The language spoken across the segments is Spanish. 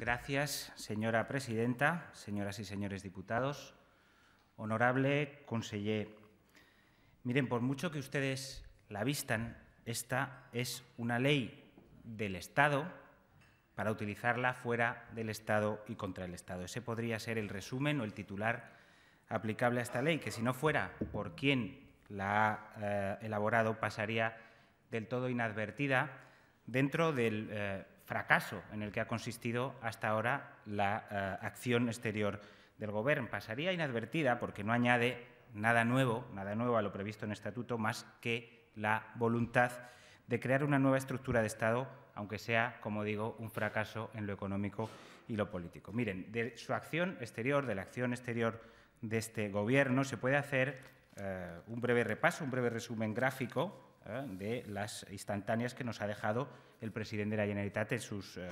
Gracias, señora presidenta, señoras y señores diputados, honorable conseller. Miren, por mucho que ustedes la vistan, esta es una ley del Estado para utilizarla fuera del Estado y contra el Estado. Ese podría ser el resumen o el titular aplicable a esta ley, que si no fuera por quien la ha eh, elaborado pasaría del todo inadvertida dentro del eh, fracaso en el que ha consistido hasta ahora la eh, acción exterior del Gobierno. Pasaría inadvertida porque no añade nada nuevo, nada nuevo a lo previsto en el Estatuto, más que la voluntad de crear una nueva estructura de Estado, aunque sea, como digo, un fracaso en lo económico y lo político. Miren, de su acción exterior, de la acción exterior de este Gobierno, se puede hacer eh, un breve repaso, un breve resumen gráfico ¿eh? de las instantáneas que nos ha dejado el presidente de la Generalitat en sus eh,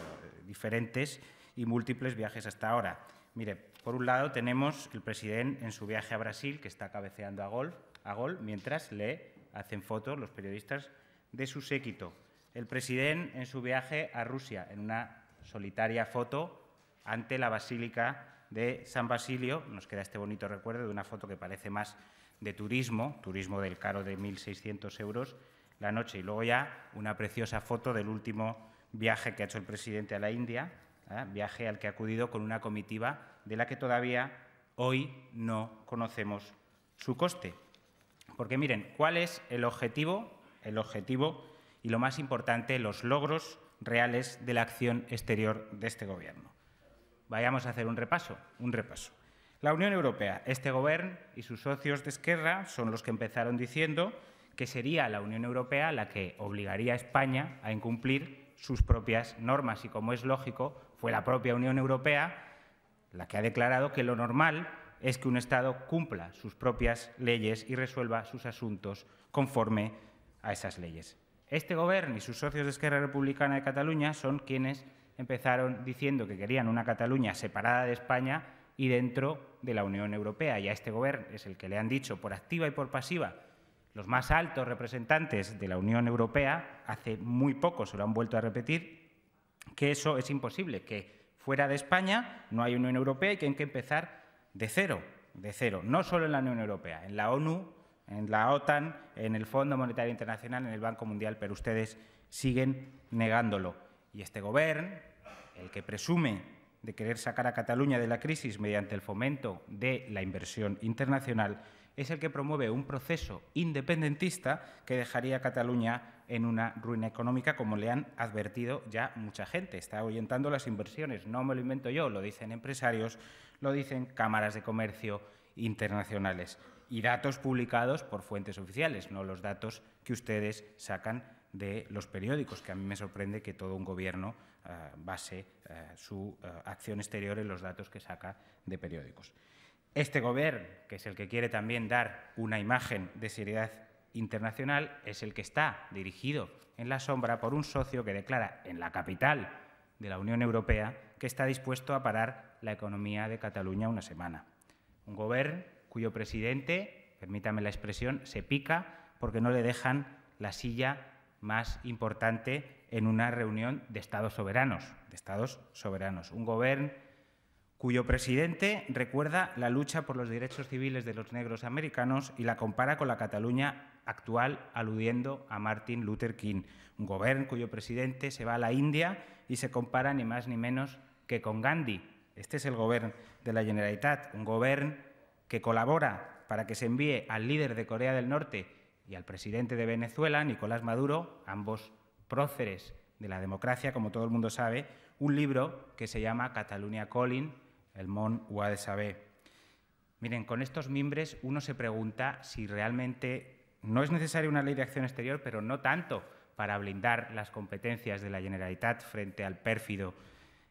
diferentes y múltiples viajes hasta ahora. Mire, por un lado tenemos el presidente en su viaje a Brasil, que está cabeceando a gol, a gol mientras le hacen fotos los periodistas de su séquito. El presidente en su viaje a Rusia, en una solitaria foto ante la Basílica de San Basilio. Nos queda este bonito recuerdo de una foto que parece más de turismo, turismo del caro de 1.600 euros la noche. Y luego ya una preciosa foto del último viaje que ha hecho el presidente a la India, ¿eh? viaje al que ha acudido con una comitiva de la que todavía hoy no conocemos su coste. Porque miren, ¿cuál es el objetivo? El objetivo y lo más importante, los logros reales de la acción exterior de este Gobierno. Vayamos a hacer un repaso, un repaso. La Unión Europea, este gobierno y sus socios de Esquerra son los que empezaron diciendo que sería la Unión Europea la que obligaría a España a incumplir sus propias normas y, como es lógico, fue la propia Unión Europea la que ha declarado que lo normal es que un Estado cumpla sus propias leyes y resuelva sus asuntos conforme a esas leyes. Este Gobierno y sus socios de Esquerra Republicana de Cataluña son quienes empezaron diciendo que querían una Cataluña separada de España y dentro de la Unión Europea. Y a este Gobierno es el que le han dicho por activa y por pasiva los más altos representantes de la Unión Europea, hace muy poco se lo han vuelto a repetir, que eso es imposible, que fuera de España no hay Unión Europea y que hay que empezar de cero, de cero, no solo en la Unión Europea, en la ONU, en la OTAN, en el Fondo Monetario Internacional, en el Banco Mundial, pero ustedes siguen negándolo. Y este Gobierno, el que presume de querer sacar a Cataluña de la crisis mediante el fomento de la inversión internacional, es el que promueve un proceso independentista que dejaría a Cataluña en una ruina económica, como le han advertido ya mucha gente. Está ahuyentando las inversiones, no me lo invento yo, lo dicen empresarios, lo dicen cámaras de comercio internacionales y datos publicados por fuentes oficiales, no los datos que ustedes sacan de los periódicos, que a mí me sorprende que todo un gobierno eh, base eh, su eh, acción exterior en los datos que saca de periódicos. Este gobierno, que es el que quiere también dar una imagen de seriedad internacional, es el que está dirigido en la sombra por un socio que declara en la capital de la Unión Europea que está dispuesto a parar la economía de Cataluña una semana. Un gobierno cuyo presidente, permítame la expresión, se pica porque no le dejan la silla más importante en una reunión de estados soberanos, de estados soberanos, un gobierno cuyo presidente recuerda la lucha por los derechos civiles de los negros americanos y la compara con la Cataluña actual, aludiendo a Martin Luther King, un gobierno cuyo presidente se va a la India y se compara ni más ni menos que con Gandhi. Este es el gobierno de la Generalitat, un gobierno que colabora para que se envíe al líder de Corea del Norte y al presidente de Venezuela, Nicolás Maduro, ambos próceres de la democracia, como todo el mundo sabe, un libro que se llama Catalunya Calling, el Mon Guadalajara. Miren, con estos mimbres uno se pregunta si realmente no es necesaria una ley de acción exterior, pero no tanto para blindar las competencias de la Generalitat frente al pérfido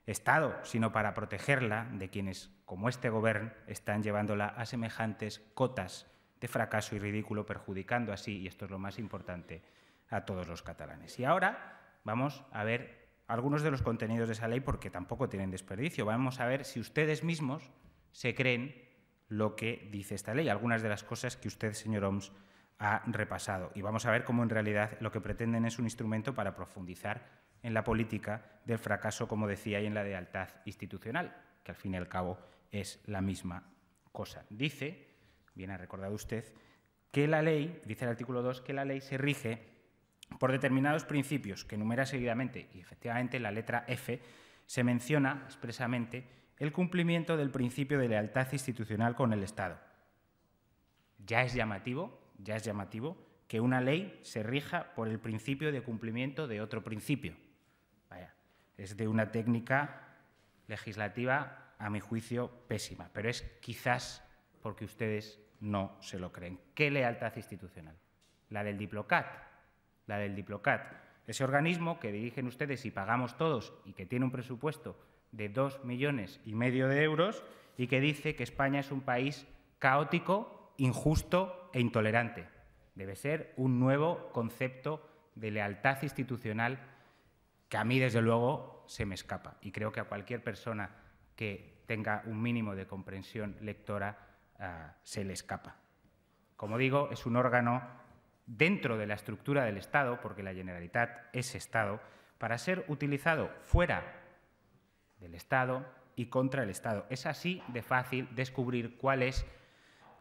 Estado, sino para protegerla de quienes, como este Gobierno, están llevándola a semejantes cotas de fracaso y ridículo, perjudicando así, y esto es lo más importante, a todos los catalanes. Y ahora vamos a ver algunos de los contenidos de esa ley porque tampoco tienen desperdicio. Vamos a ver si ustedes mismos se creen lo que dice esta ley, algunas de las cosas que usted, señor Oms, ha repasado. Y vamos a ver cómo en realidad lo que pretenden es un instrumento para profundizar en la política del fracaso, como decía, y en la lealtad institucional, que al fin y al cabo es la misma cosa. Dice bien ha recordado usted, que la ley, dice el artículo 2, que la ley se rige por determinados principios que enumera seguidamente, y efectivamente la letra F se menciona expresamente el cumplimiento del principio de lealtad institucional con el Estado. Ya es llamativo, ya es llamativo que una ley se rija por el principio de cumplimiento de otro principio. Vaya, es de una técnica legislativa, a mi juicio, pésima, pero es quizás porque ustedes no se lo creen. ¿Qué lealtad institucional? La del Diplocat, la del Diplocat, ese organismo que dirigen ustedes y pagamos todos y que tiene un presupuesto de dos millones y medio de euros y que dice que España es un país caótico, injusto e intolerante. Debe ser un nuevo concepto de lealtad institucional que a mí, desde luego, se me escapa y creo que a cualquier persona que tenga un mínimo de comprensión lectora Ah, se le escapa. Como digo, es un órgano dentro de la estructura del Estado, porque la Generalitat es Estado, para ser utilizado fuera del Estado y contra el Estado. Es así de fácil descubrir cuál es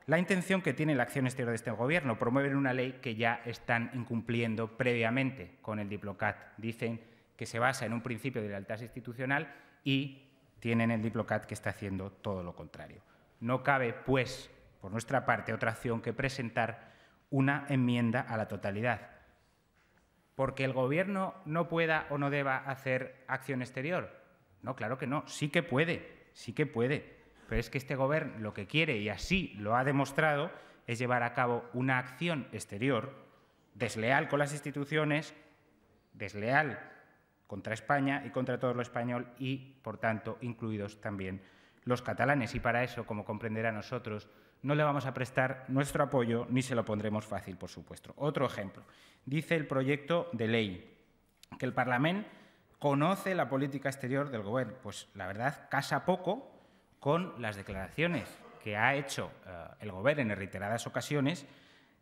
la intención que tiene la acción exterior de este Gobierno, promueven una ley que ya están incumpliendo previamente con el Diplocat. Dicen que se basa en un principio de lealtad institucional y tienen el Diplocat que está haciendo todo lo contrario no cabe, pues, por nuestra parte, otra acción que presentar una enmienda a la totalidad. Porque el Gobierno no pueda o no deba hacer acción exterior. No, claro que no. Sí que puede, sí que puede. Pero es que este Gobierno lo que quiere, y así lo ha demostrado, es llevar a cabo una acción exterior desleal con las instituciones, desleal contra España y contra todo lo español y, por tanto, incluidos también los catalanes y para eso, como comprenderá nosotros, no le vamos a prestar nuestro apoyo ni se lo pondremos fácil, por supuesto. Otro ejemplo, dice el proyecto de ley que el Parlamento conoce la política exterior del Gobierno. Pues la verdad, casa poco con las declaraciones que ha hecho eh, el Gobierno en reiteradas ocasiones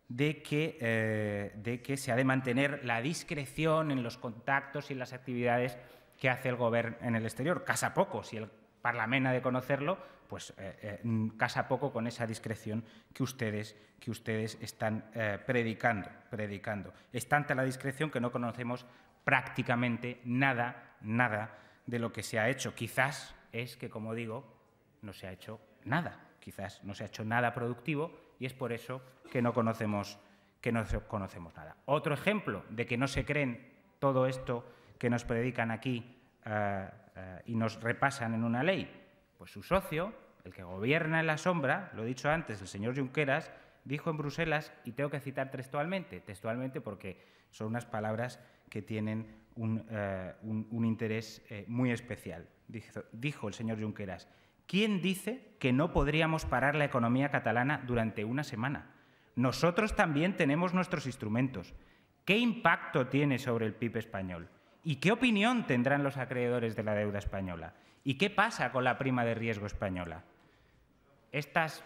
de que, eh, de que se ha de mantener la discreción en los contactos y las actividades que hace el Gobierno en el exterior. Casa poco si el Parlamena de conocerlo, pues eh, eh, casa poco con esa discreción que ustedes, que ustedes están eh, predicando, predicando. Es tanta la discreción que no conocemos prácticamente nada, nada de lo que se ha hecho. Quizás es que, como digo, no se ha hecho nada. Quizás no se ha hecho nada productivo y es por eso que no conocemos, que no conocemos nada. Otro ejemplo de que no se creen todo esto que nos predican aquí eh, eh, y nos repasan en una ley? Pues su socio, el que gobierna en la sombra, lo he dicho antes, el señor Junqueras, dijo en Bruselas, y tengo que citar textualmente, textualmente porque son unas palabras que tienen un, eh, interés muy especial. Dijo, dijo, el señor Junqueras, ¿quién dice que no podríamos parar la economía catalana durante una semana? Nosotros también tenemos nuestros instrumentos. ¿Qué impacto tiene sobre el PIB español? ¿Y qué opinión tendrán los acreedores de la deuda española? ¿Y qué pasa con la prima de riesgo española? Estas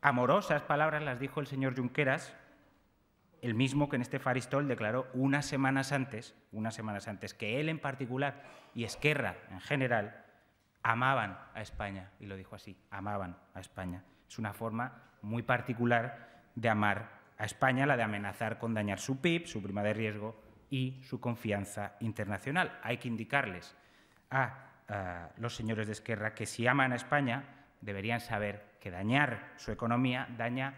amorosas palabras las dijo el señor Junqueras, el mismo que en este faristol declaró unas semanas antes, unas semanas antes, que él en particular y Esquerra en general amaban a España, y lo dijo así, amaban a España. Es una forma muy particular de amar a España, la de amenazar con dañar su PIB, su prima de riesgo, y su confianza internacional. Hay que indicarles a, los señores de Esquerra que si aman a España deberían saber que dañar su economía daña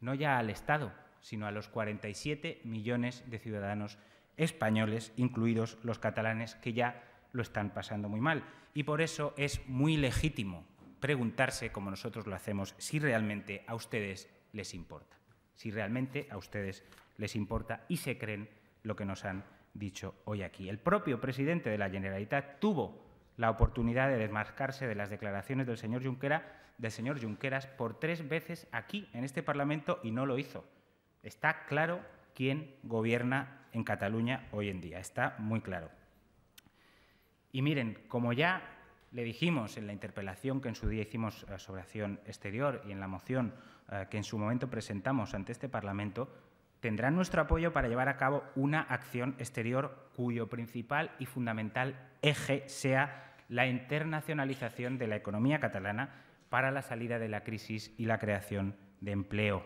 no ya al Estado, sino a los 47 millones de ciudadanos españoles, incluidos los catalanes, que ya lo están pasando muy mal. Y por eso es muy legítimo preguntarse, como nosotros lo hacemos, si realmente a ustedes les importa, si realmente a ustedes les importa y se creen lo que nos han dicho hoy aquí. El propio presidente de la Generalitat tuvo la oportunidad de desmarcarse de las declaraciones del señor, del señor Junqueras por tres veces aquí, en este Parlamento, y no lo hizo. Está claro quién gobierna en Cataluña hoy en día, está muy claro. Y miren, como ya le dijimos en la interpelación que en su día hicimos eh, sobre acción exterior y en la moción eh, que en su momento presentamos ante este Parlamento, tendrán nuestro apoyo para llevar a cabo una acción exterior cuyo principal y fundamental eje sea la internacionalización de la economía catalana para la salida de la crisis y la creación de empleo,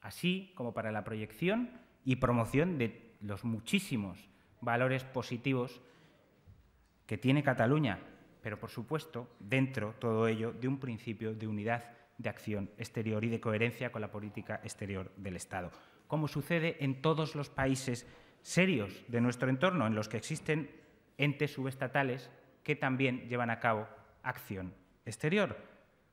así como para la proyección y promoción de los muchísimos valores positivos que tiene Cataluña, pero por supuesto dentro todo ello de un principio de unidad de acción exterior y de coherencia con la política exterior del Estado como sucede en todos los países serios de nuestro entorno, en los que existen entes subestatales que también llevan a cabo acción exterior.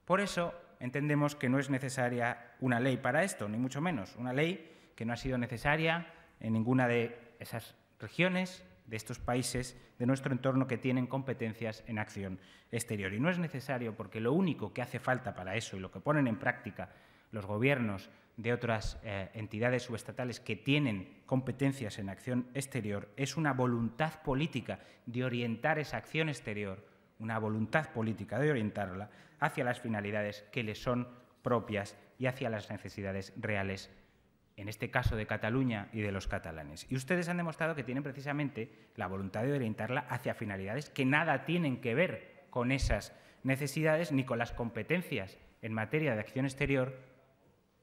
Por eso entendemos que no es necesaria una ley para esto, ni mucho menos, una ley que no ha sido necesaria en ninguna de esas regiones, de estos países, de nuestro entorno que tienen competencias en acción exterior. Y no es necesario porque lo único que hace falta para eso y lo que ponen en práctica los gobiernos de otras eh, entidades subestatales que tienen competencias en acción exterior, es una voluntad política de orientar esa acción exterior, una voluntad política de orientarla hacia las finalidades que le son propias y hacia las necesidades reales, en este caso de Cataluña y de los catalanes. Y ustedes han demostrado que tienen precisamente la voluntad de orientarla hacia finalidades que nada tienen que ver con esas necesidades ni con las competencias en materia de acción exterior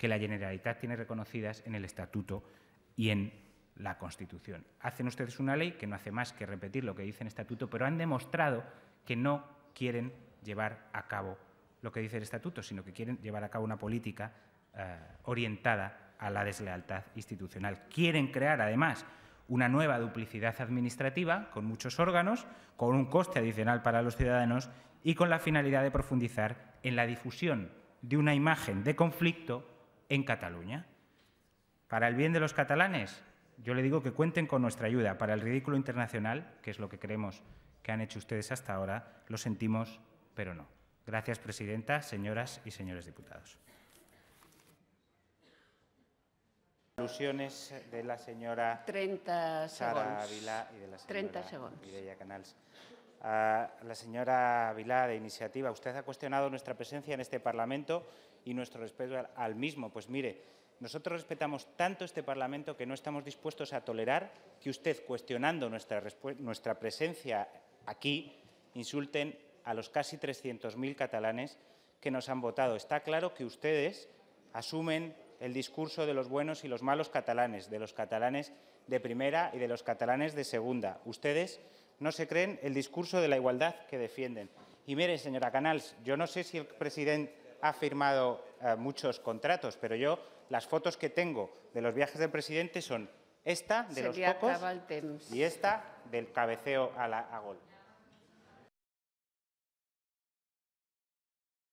que la Generalitat tiene reconocidas en el Estatuto y en la Constitución. Hacen ustedes una ley que no hace más que repetir lo que dice el Estatuto, pero han demostrado que no quieren llevar a cabo lo que dice el Estatuto, sino que quieren llevar a cabo una política eh, orientada a la deslealtad institucional. Quieren crear, además, una nueva duplicidad administrativa con muchos órganos, con un coste adicional para los ciudadanos y con la finalidad de profundizar en la difusión de una imagen de conflicto en Cataluña. Para el bien de los catalanes, yo le digo que cuenten con nuestra ayuda. Para el ridículo internacional, que es lo que creemos que han hecho ustedes hasta ahora, lo sentimos, pero no. Gracias, presidenta, señoras y señores diputados. Alusiones de la señora 30 y de a la señora Vilá de Iniciativa. Usted ha cuestionado nuestra presencia en este Parlamento y nuestro respeto al mismo. Pues mire, nosotros respetamos tanto este Parlamento que no estamos dispuestos a tolerar que usted, cuestionando nuestra, nuestra presencia aquí, insulten a los casi 300.000 catalanes que nos han votado. Está claro que ustedes asumen el discurso de los buenos y los malos catalanes, de los catalanes de primera y de los catalanes de segunda. Ustedes no se creen el discurso de la igualdad que defienden. Y mire, señora Canals, yo no sé si el presidente ha firmado eh, muchos contratos, pero yo las fotos que tengo de los viajes del presidente son esta de los pocos y esta del cabeceo a, la, a gol.